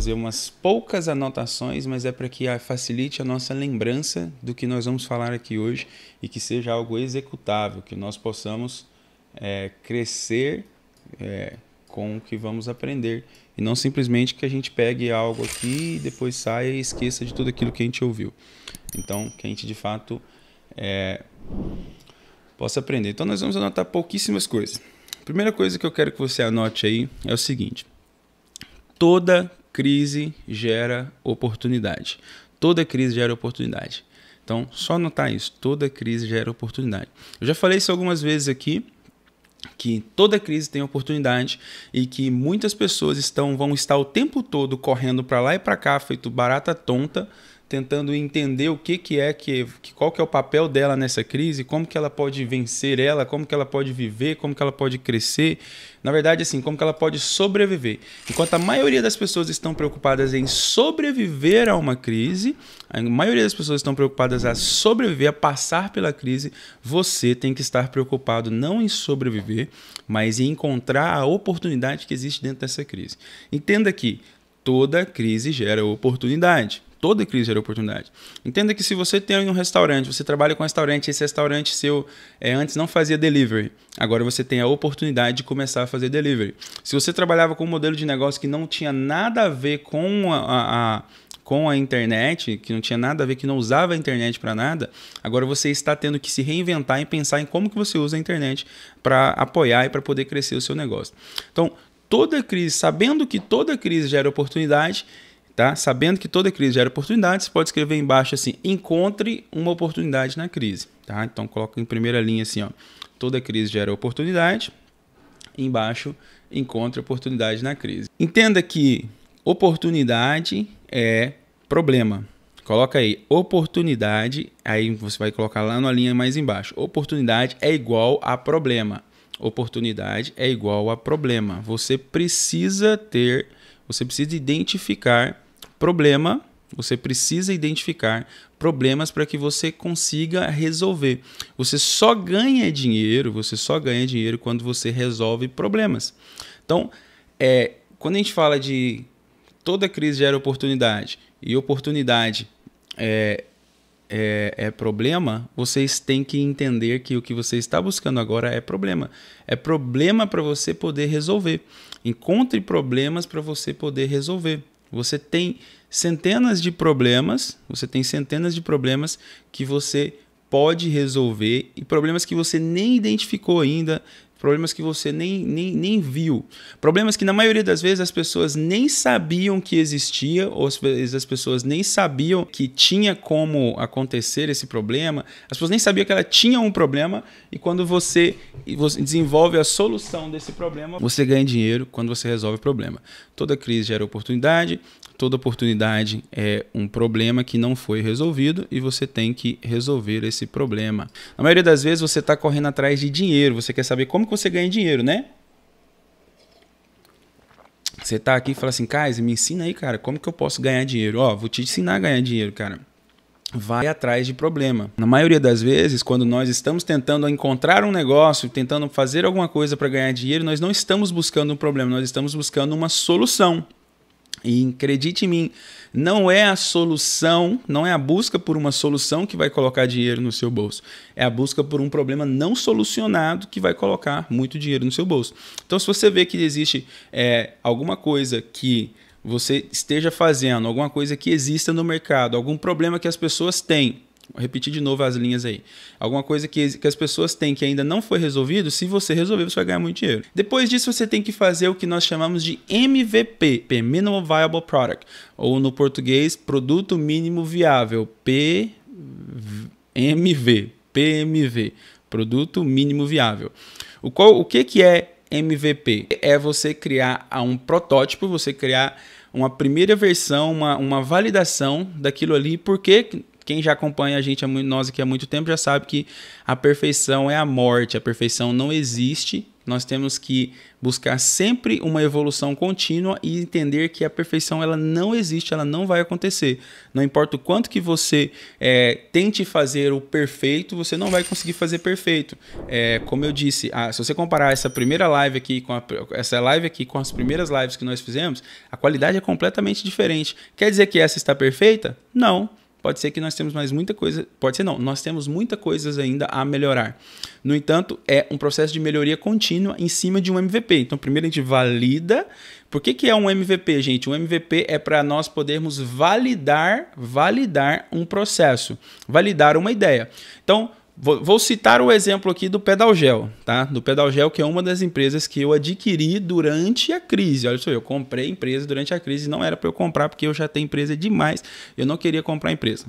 fazer umas poucas anotações, mas é para que facilite a nossa lembrança do que nós vamos falar aqui hoje e que seja algo executável, que nós possamos é, crescer é, com o que vamos aprender e não simplesmente que a gente pegue algo aqui e depois saia e esqueça de tudo aquilo que a gente ouviu. Então, que a gente de fato é, possa aprender. Então, nós vamos anotar pouquíssimas coisas. A primeira coisa que eu quero que você anote aí é o seguinte: toda crise gera oportunidade. Toda crise gera oportunidade. Então, só notar isso. Toda crise gera oportunidade. Eu já falei isso algumas vezes aqui, que toda crise tem oportunidade e que muitas pessoas estão vão estar o tempo todo correndo para lá e para cá feito barata tonta tentando entender o que, que é que, qual que é o papel dela nessa crise, como que ela pode vencer ela, como que ela pode viver, como que ela pode crescer, na verdade assim, como que ela pode sobreviver. Enquanto a maioria das pessoas estão preocupadas em sobreviver a uma crise, a maioria das pessoas estão preocupadas a sobreviver, a passar pela crise, você tem que estar preocupado não em sobreviver, mas em encontrar a oportunidade que existe dentro dessa crise. Entenda que toda crise gera oportunidade. Toda crise gera oportunidade. Entenda que se você tem um restaurante, você trabalha com um restaurante, esse restaurante seu é, antes não fazia delivery, agora você tem a oportunidade de começar a fazer delivery. Se você trabalhava com um modelo de negócio que não tinha nada a ver com a, a, a com a internet, que não tinha nada a ver, que não usava a internet para nada, agora você está tendo que se reinventar e pensar em como que você usa a internet para apoiar e para poder crescer o seu negócio. Então, toda crise, sabendo que toda crise gera oportunidade, Tá? Sabendo que toda crise gera oportunidades, você pode escrever embaixo assim: encontre uma oportunidade na crise. Tá? Então coloca em primeira linha assim: ó, toda crise gera oportunidade. Embaixo, encontre oportunidade na crise. Entenda que oportunidade é problema. Coloca aí oportunidade, aí você vai colocar lá na linha mais embaixo. Oportunidade é igual a problema. Oportunidade é igual a problema. Você precisa ter, você precisa identificar problema, você precisa identificar problemas para que você consiga resolver. Você só ganha dinheiro, você só ganha dinheiro quando você resolve problemas. Então, é, quando a gente fala de toda crise gera oportunidade e oportunidade é, é, é, problema, vocês têm que entender que o que você está buscando agora é problema. É problema para você poder resolver. Encontre problemas para você poder resolver. Você tem centenas de problemas, você tem centenas de problemas que você pode resolver e problemas que você nem identificou ainda, problemas que você nem, nem, nem viu, problemas que na maioria das vezes as pessoas nem sabiam que existia, ou às vezes as pessoas nem sabiam que tinha como acontecer esse problema, as pessoas nem sabiam que ela tinha um problema, e quando você e você desenvolve a solução desse problema, você ganha dinheiro quando você resolve o problema. Toda crise gera oportunidade, toda oportunidade é um problema que não foi resolvido e você tem que resolver esse problema. Na maioria das vezes você está correndo atrás de dinheiro, você quer saber como que você ganha dinheiro, né? Você está aqui e fala assim, Kaiser, me ensina aí, cara, como que eu posso ganhar dinheiro? Ó, vou te ensinar a ganhar dinheiro, cara vai atrás de problema. Na maioria das vezes, quando nós estamos tentando encontrar um negócio, tentando fazer alguma coisa para ganhar dinheiro, nós não estamos buscando um problema, nós estamos buscando uma solução. E acredite em mim, não é a solução, não é a busca por uma solução que vai colocar dinheiro no seu bolso. É a busca por um problema não solucionado que vai colocar muito dinheiro no seu bolso. Então, se você vê que existe é, alguma coisa que você esteja fazendo alguma coisa que exista no mercado, algum problema que as pessoas têm. Vou repetir de novo as linhas aí. Alguma coisa que, que as pessoas têm que ainda não foi resolvido, se você resolver, você vai ganhar muito dinheiro. Depois disso, você tem que fazer o que nós chamamos de MVP, Minimum Minimal Viable Product, ou no português, Produto Mínimo Viável, PMV, PMV, Produto Mínimo Viável. O, qual, o que, que é MVP? É você criar um protótipo, você criar uma primeira versão, uma, uma validação daquilo ali, porque quem já acompanha a gente, nós aqui há muito tempo, já sabe que a perfeição é a morte, a perfeição não existe nós temos que buscar sempre uma evolução contínua e entender que a perfeição ela não existe, ela não vai acontecer. Não importa o quanto que você é, tente fazer o perfeito, você não vai conseguir fazer perfeito. É, como eu disse, a, se você comparar essa primeira live aqui com a, essa live aqui com as primeiras lives que nós fizemos, a qualidade é completamente diferente. Quer dizer que essa está perfeita? Não pode ser que nós temos mais muita coisa, pode ser não, nós temos muita coisas ainda a melhorar. No entanto, é um processo de melhoria contínua em cima de um MVP. Então, primeiro a gente valida. Por que, que é um MVP, gente? Um MVP é para nós podermos validar, validar um processo, validar uma ideia. Então, Vou, citar o exemplo aqui do Pedalgel, tá? Do Pedalgel, que é uma das empresas que eu adquiri durante a crise. Olha só, eu comprei empresa durante a crise, não era para eu comprar porque eu já tenho empresa demais. Eu não queria comprar empresa.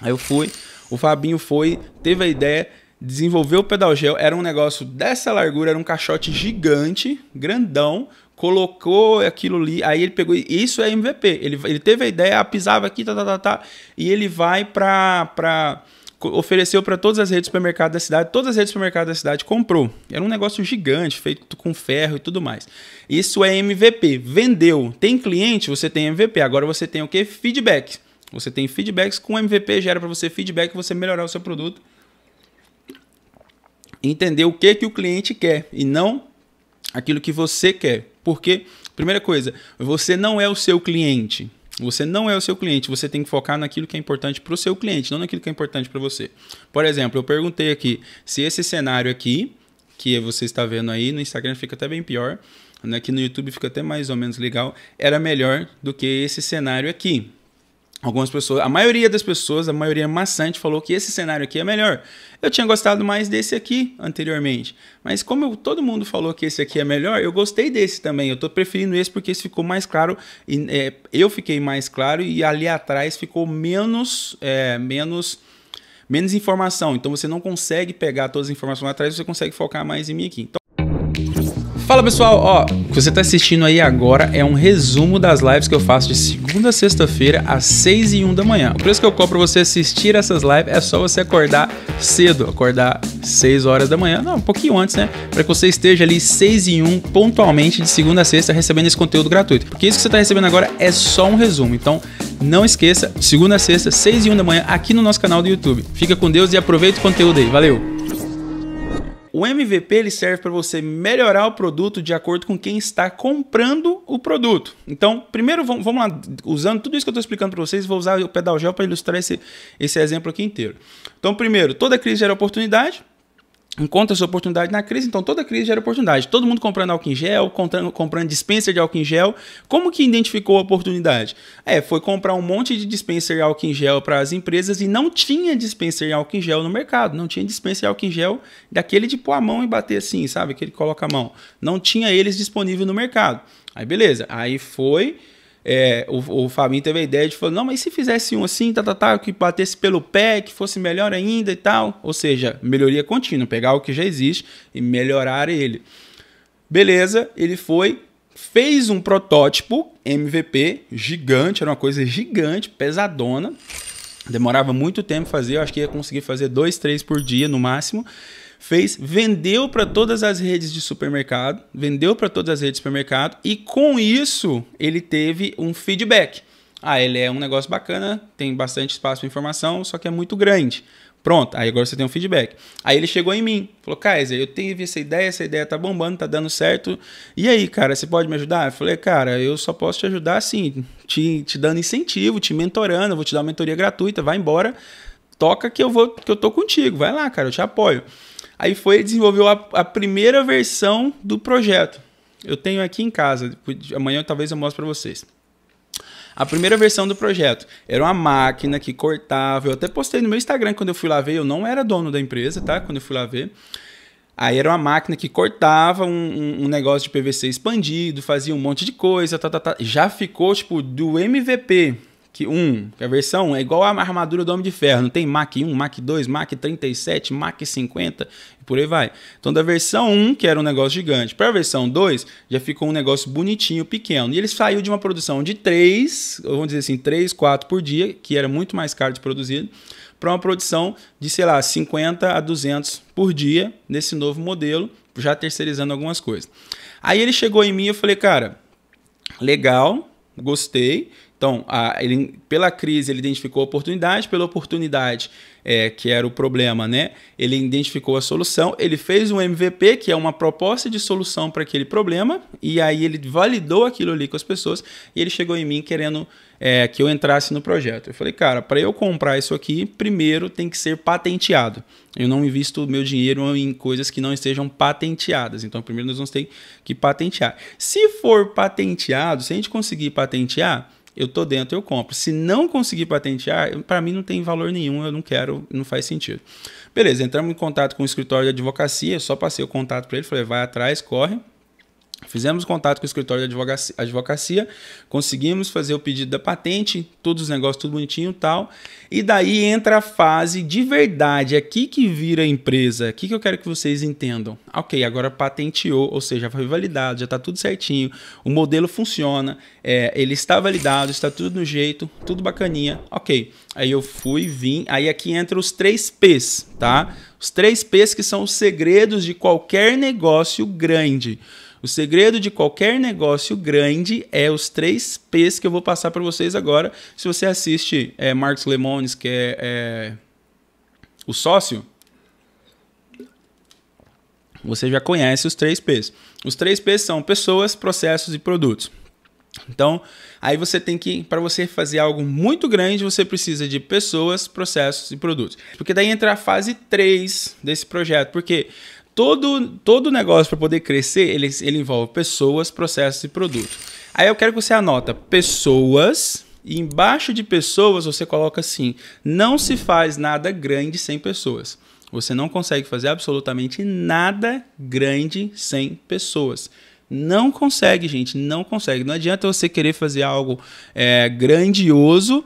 Aí eu fui, o Fabinho foi, teve a ideia, desenvolveu o Pedalgel, era um negócio dessa largura, era um caixote gigante, grandão, colocou aquilo ali, aí ele pegou, isso é MVP, ele, ele teve a ideia, ah, pisava aqui, tá, tá, tá, tá, e ele vai para pra ofereceu para todas as redes de supermercado da cidade, todas as redes de supermercado da cidade comprou. Era um negócio gigante, feito com ferro e tudo mais. Isso é MVP, vendeu. Tem cliente, você tem MVP. Agora você tem o que? Feedback. Você tem feedbacks com MVP, gera para você feedback, você melhorar o seu produto. Entender o que que o cliente quer e não aquilo que você quer. Porque primeira coisa, você não é o seu cliente. Você não é o seu cliente, você tem que focar naquilo que é importante para o seu cliente, não naquilo que é importante para você. Por exemplo, eu perguntei aqui se esse cenário aqui, que você está vendo aí, no Instagram fica até bem pior, né? que no YouTube fica até mais ou menos legal, era melhor do que esse cenário aqui. Algumas pessoas, a maioria das pessoas, a maioria maçante, falou que esse cenário aqui é melhor. Eu tinha gostado mais desse aqui anteriormente, mas como eu, todo mundo falou que esse aqui é melhor, eu gostei desse também. Eu estou preferindo esse porque esse ficou mais claro, e, é, eu fiquei mais claro e ali atrás ficou menos, é, menos, menos informação. Então você não consegue pegar todas as informações lá atrás, você consegue focar mais em mim aqui. Então, Fala pessoal, ó, o que você está assistindo aí agora é um resumo das lives que eu faço de segunda a sexta-feira às 6 e 1 da manhã. O preço que eu cobro para você assistir essas lives é só você acordar cedo, acordar 6 horas da manhã, não, um pouquinho antes, né? Para que você esteja ali 6 e 1 pontualmente de segunda a sexta recebendo esse conteúdo gratuito. Porque isso que você está recebendo agora é só um resumo. Então, não esqueça, segunda a sexta, 6 e 1 da manhã aqui no nosso canal do YouTube. Fica com Deus e aproveita o conteúdo aí. Valeu! O MVP ele serve para você melhorar o produto de acordo com quem está comprando o produto. Então, primeiro vamos lá, usando tudo isso que eu estou explicando para vocês, vou usar o pedal gel para ilustrar esse, esse exemplo aqui inteiro. Então, primeiro, toda crise gera oportunidade encontra sua oportunidade na crise, então toda crise gera oportunidade. Todo mundo comprando álcool em gel, comprando, comprando dispenser de álcool em gel. Como que identificou a oportunidade? É, foi comprar um monte de dispenser de álcool em gel para as empresas e não tinha dispenser de álcool em gel no mercado. Não tinha dispenser de álcool em gel daquele de pôr a mão e bater assim, sabe? Que ele coloca a mão. Não tinha eles disponível no mercado. Aí beleza, aí foi é, o, o Fabinho teve a ideia de falar, não, mas se fizesse um assim, tá, tá, tá, que batesse pelo pé, que fosse melhor ainda e tal. Ou seja, melhoria contínua, pegar o que já existe e melhorar ele. Beleza, ele foi, fez um protótipo MVP gigante, era uma coisa gigante, pesadona. Demorava muito tempo fazer, eu acho que ia conseguir fazer dois, três por dia no máximo fez, vendeu para todas as redes de supermercado, vendeu para todas as redes de supermercado e com isso ele teve um feedback. Ah, ele é um negócio bacana, tem bastante espaço para informação, só que é muito grande. Pronto, aí agora você tem um feedback. Aí ele chegou em mim, falou: Kaiser, eu tive essa ideia, essa ideia tá bombando, tá dando certo. E aí, cara, você pode me ajudar? Eu falei: Cara, eu só posso te ajudar assim, te, te dando incentivo, te mentorando, vou te dar uma mentoria gratuita, vai embora, toca que eu vou, que eu tô contigo, vai lá, cara, eu te apoio. Aí foi desenvolveu a, a, primeira versão do projeto. Eu tenho aqui em casa, amanhã talvez eu mostre para vocês. A primeira versão do projeto era uma máquina que cortava. Eu até postei no meu Instagram quando eu fui lá ver. Eu não era dono da empresa, tá? Quando eu fui lá ver. Aí era uma máquina que cortava um, um, um, negócio de PVC expandido, fazia um monte de coisa, tá, tá, tá. Já ficou, tipo, do MVP que 1, que a versão é igual a armadura do Homem de Ferro, não tem Mach 1, Mach 2, Mach 37, Mach 50 e por aí vai. Então da versão 1, que era um negócio gigante, para a versão 2, já ficou um negócio bonitinho, pequeno. E ele saiu de uma produção de 3, vamos dizer assim, 3, 4 por dia, que era muito mais caro de produzir, para uma produção de, sei lá, 50 a 200 por dia nesse novo modelo, já terceirizando algumas coisas. Aí ele chegou em mim e eu falei, cara, legal, gostei, então, a, ele, pela crise, ele identificou a oportunidade, pela oportunidade, é, que era o problema, né? Ele identificou a solução, ele fez um MVP, que é uma proposta de solução para aquele problema, e aí ele validou aquilo ali com as pessoas, e ele chegou em mim querendo é, que eu entrasse no projeto. Eu falei, cara, para eu comprar isso aqui, primeiro tem que ser patenteado. Eu não invisto meu dinheiro em coisas que não estejam patenteadas. Então, primeiro nós vamos ter que patentear. Se for patenteado, se a gente conseguir patentear, eu tô dentro, eu compro. Se não conseguir patentear, para mim não tem valor nenhum, eu não quero, não faz sentido. Beleza, entramos em contato com o escritório de advocacia, só passei o contato para ele, falei, vai atrás, corre. Fizemos contato com o escritório de advocacia, conseguimos fazer o pedido da patente, todos os negócios, tudo bonitinho e tal. E daí entra a fase de verdade, é aqui que vira a empresa, é aqui que eu quero que vocês entendam. Ok, agora patenteou, ou seja, foi validado, já está tudo certinho, o modelo funciona, é, ele está validado, está tudo no jeito, tudo bacaninha. Ok, aí eu fui, vim, aí aqui entra os três P's, tá? Os três P's que são os segredos de qualquer negócio grande. O segredo de qualquer negócio grande é os três P's que eu vou passar para vocês agora. Se você assiste é, Marcos Lemones, que é, é o sócio, você já conhece os três P's. Os três P's são pessoas, processos e produtos. Então, aí você tem que, para você fazer algo muito grande, você precisa de pessoas, processos e produtos. Porque daí entra a fase 3 desse projeto, porque todo, todo negócio para poder crescer, ele, ele envolve pessoas, processos e produtos Aí eu quero que você anota pessoas e embaixo de pessoas você coloca assim: não se faz nada grande sem pessoas. Você não consegue fazer absolutamente nada grande sem pessoas. Não consegue, gente, não consegue. Não adianta você querer fazer algo é, grandioso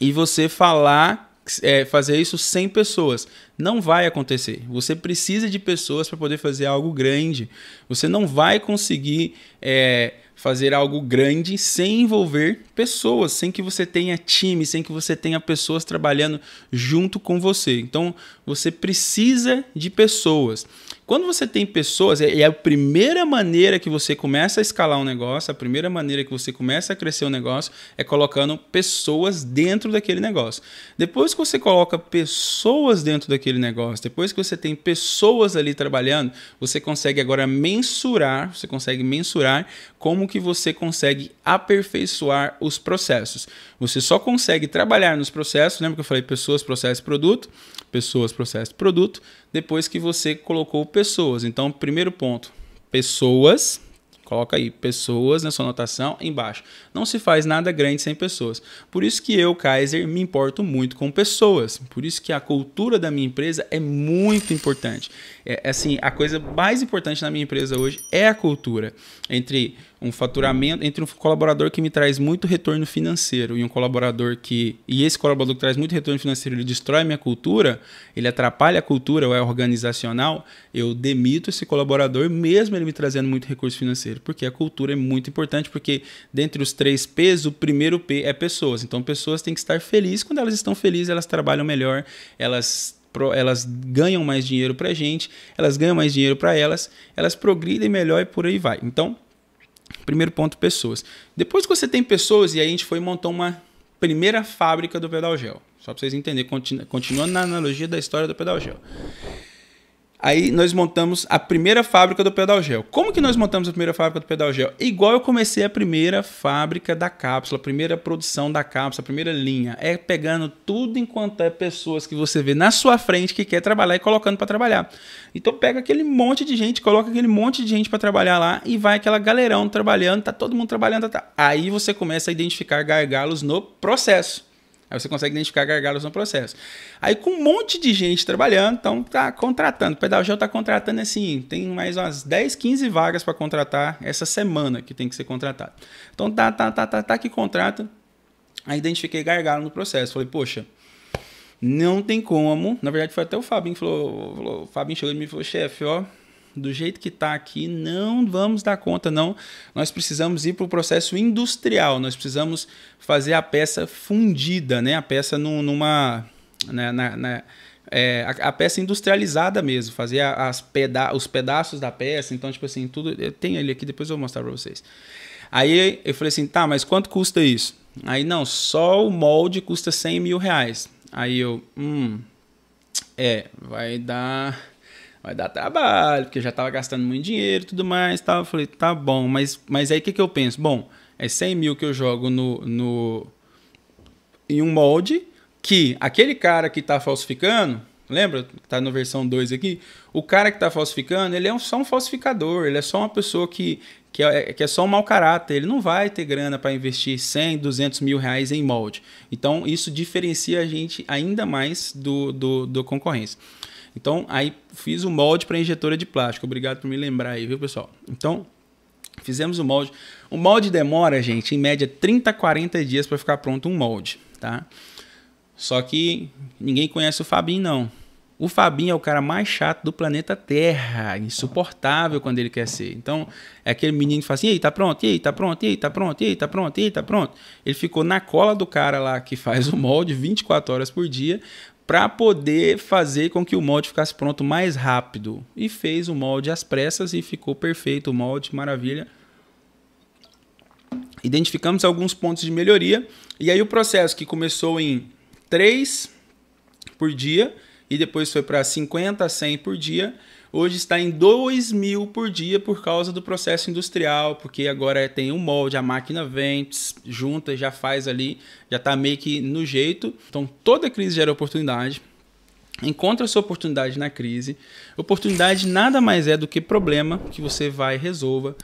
e você falar é, fazer isso sem pessoas. Não vai acontecer. Você precisa de pessoas para poder fazer algo grande. Você não vai conseguir é, fazer algo grande sem envolver pessoas, sem que você tenha time, sem que você tenha pessoas trabalhando junto com você. Então, você precisa de pessoas. Quando você tem pessoas, e é, é a primeira maneira que você começa a escalar um negócio, a primeira maneira que você começa a crescer um negócio é colocando pessoas dentro daquele negócio. Depois que você coloca pessoas dentro daquele negócio, depois que você tem pessoas ali trabalhando, você consegue agora mensurar, você consegue mensurar como que você consegue aperfeiçoar os processos. Você só consegue trabalhar nos processos, lembra que eu falei pessoas, processos, produto? pessoas, processo, produto, depois que você colocou pessoas. Então, primeiro ponto, pessoas, coloca aí pessoas na sua anotação embaixo. Não se faz nada grande sem pessoas. Por isso que eu, Kaiser, me importo muito com pessoas. Por isso que a cultura da minha empresa é muito importante. É assim, a coisa mais importante na minha empresa hoje é a cultura entre um faturamento entre um colaborador que me traz muito retorno financeiro e um colaborador que e esse colaborador que traz muito retorno financeiro ele destrói minha cultura ele atrapalha a cultura ou é organizacional eu demito esse colaborador mesmo ele me trazendo muito recurso financeiro porque a cultura é muito importante porque dentre os três P's o primeiro P é pessoas então pessoas têm que estar felizes quando elas estão felizes elas trabalham melhor elas elas ganham mais dinheiro para gente, elas ganham mais dinheiro para elas, elas progridem melhor e por aí vai. Então, Primeiro ponto, pessoas. Depois que você tem pessoas, e aí a gente foi montar uma primeira fábrica do pedal gel. Só para vocês entenderem, continuando na analogia da história do pedal gel. Aí nós montamos a primeira fábrica do pedal gel. Como que nós montamos a primeira fábrica do pedal gel? Igual eu comecei a primeira fábrica da cápsula, a primeira produção da cápsula, a primeira linha. É pegando tudo enquanto é pessoas que você vê na sua frente que quer trabalhar e colocando para trabalhar. Então pega aquele monte de gente, coloca aquele monte de gente para trabalhar lá e vai aquela galerão trabalhando, tá todo mundo trabalhando, tá. tá. Aí você começa a identificar gargalos no processo. Aí você consegue identificar gargalos no processo. Aí com um monte de gente trabalhando, então tá contratando. O Pedalgel tá contratando assim, tem mais umas 10, 15 vagas para contratar essa semana que tem que ser contratado. Então tá, tá, tá, tá, tá que contrata. Aí identifiquei gargalo no processo. Falei, poxa, não tem como. Na verdade foi até o Fabinho que falou, falou o Fabinho chegou e me falou, chefe, ó, do jeito que está aqui, não vamos dar conta, não. Nós precisamos ir para o processo industrial, nós precisamos fazer a peça fundida, né? A peça num, numa. Né? Na, na, é, a, a, peça industrializada mesmo, fazer as peda os pedaços da peça, então, tipo assim, tudo. Tem ele aqui, depois eu vou mostrar para vocês. Aí eu falei assim, tá, mas quanto custa isso? Aí, não, só o molde custa 100 mil reais. Aí eu, hum, é, vai dar vai dar trabalho, porque eu já estava gastando muito dinheiro e tudo mais. Tal. Eu falei, tá bom, mas, mas aí o que, que eu penso? Bom, é 100 mil que eu jogo no, no em um molde que aquele cara que está falsificando, lembra? Está na versão 2 aqui. O cara que está falsificando, ele é um, só um falsificador, ele é só uma pessoa que, que, é, que é só um mau caráter. Ele não vai ter grana para investir 100, 200 mil reais em molde. Então, isso diferencia a gente ainda mais do, do, do concorrência. Então, aí fiz o molde para injetora de plástico. Obrigado por me lembrar aí, viu, pessoal? Então, fizemos o molde. O molde demora, gente, em média 30 40 dias para ficar pronto um molde, tá? Só que ninguém conhece o Fabinho, não. O Fabinho é o cara mais chato do planeta Terra, insuportável quando ele quer ser. Então, é aquele menino que fala assim: ei, tá pronto, ei, tá pronto, ei, tá pronto, ei, tá pronto, ei, tá pronto. Ele ficou na cola do cara lá que faz o molde 24 horas por dia, para poder fazer com que o molde ficasse pronto mais rápido. E fez o molde às pressas e ficou perfeito o molde, maravilha. Identificamos alguns pontos de melhoria e aí o processo que começou em 3 por dia e depois foi para 50 100 por dia, hoje está em 2 mil por dia por causa do processo industrial, porque agora tem um molde, a máquina vem, tss, junta, já faz ali, já está meio que no jeito. Então toda crise gera oportunidade. Encontra sua oportunidade na crise. Oportunidade nada mais é do que problema que você vai resolva.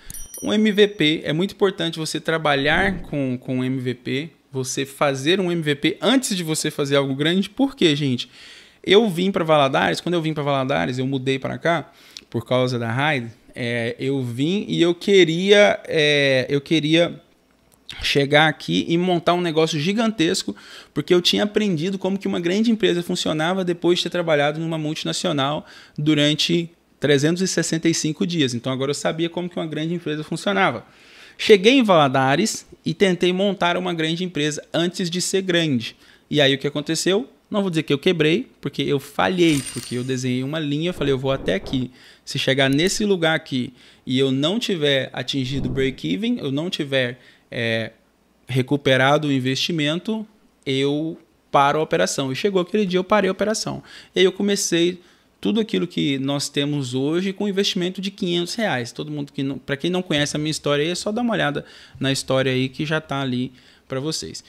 Um MVP é muito importante você trabalhar com, com um MVP, você fazer um MVP antes de você fazer algo grande. Por quê, gente? Eu vim para Valadares, quando eu vim para Valadares, eu mudei para cá por causa da Raid. É, eu vim e eu queria, é, eu queria chegar aqui e montar um negócio gigantesco, porque eu tinha aprendido como que uma grande empresa funcionava depois de ter trabalhado numa multinacional durante 365 dias. Então agora eu sabia como que uma grande empresa funcionava. Cheguei em Valadares e tentei montar uma grande empresa antes de ser grande. E aí o que aconteceu? Não vou dizer que eu quebrei, porque eu falhei, porque eu desenhei uma linha, falei, eu vou até aqui. Se chegar nesse lugar aqui e eu não tiver atingido break-even, eu não tiver é, recuperado o investimento, eu paro a operação. E chegou aquele dia, eu parei a operação. E aí eu comecei tudo aquilo que nós temos hoje com investimento de 500 reais. Todo mundo que para quem não conhece a minha história aí, é só dar uma olhada na história aí que já está ali para vocês.